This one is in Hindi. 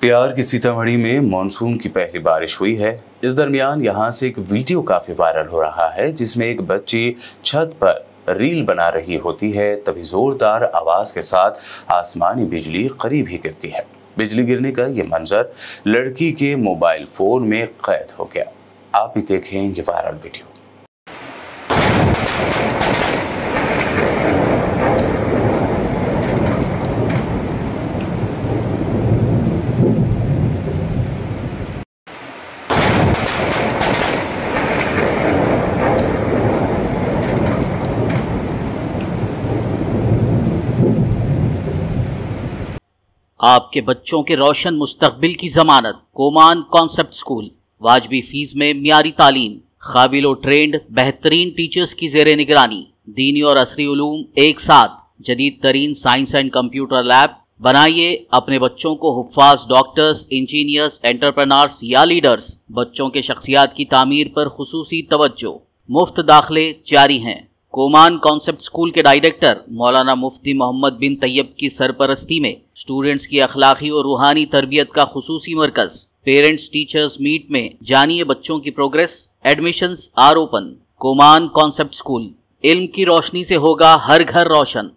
बिहार की सीतामढ़ी में मानसून की पहली बारिश हुई है इस दरमियान यहाँ से एक वीडियो काफ़ी वायरल हो रहा है जिसमें एक बच्ची छत पर रील बना रही होती है तभी ज़ोरदार आवाज़ के साथ आसमानी बिजली करीब ही गिरती है बिजली गिरने का ये मंजर लड़की के मोबाइल फ़ोन में कैद हो गया आप ही देखें ये वायरल वीडियो आपके बच्चों के रोशन मुस्तबिल की जमानत कोमान कॉन्सेप्ट स्कूल वाजबी फीस में मीरी तालीम काबिल ट्रेंड बेहतरीन टीचर्स की जेर निगरानी दीनी और असरी उलूम एक साथ जदीद तरीन साइंस एंड कंप्यूटर लैब बनाइए अपने बच्चों को हुफाज डॉक्टर्स इंजीनियर्स एंटरप्रनार्स या लीडर्स बच्चों के शख्सियात की तामीर पर खसूसी तवज्जो मुफ्त दाखिले जारी हैं कोमान कॉन्सेप्ट स्कूल के डायरेक्टर मौलाना मुफ्ती मोहम्मद बिन तैयब की सरपरस्ती में स्टूडेंट्स की अखलाकी और रूहानी तरबियत का खसूसी मरकज पेरेंट्स टीचर्स मीट में जानिए बच्चों की प्रोग्रेस आर आरोपन कोमान कॉन्सेप्ट स्कूल इल्म की रोशनी से होगा हर घर रोशन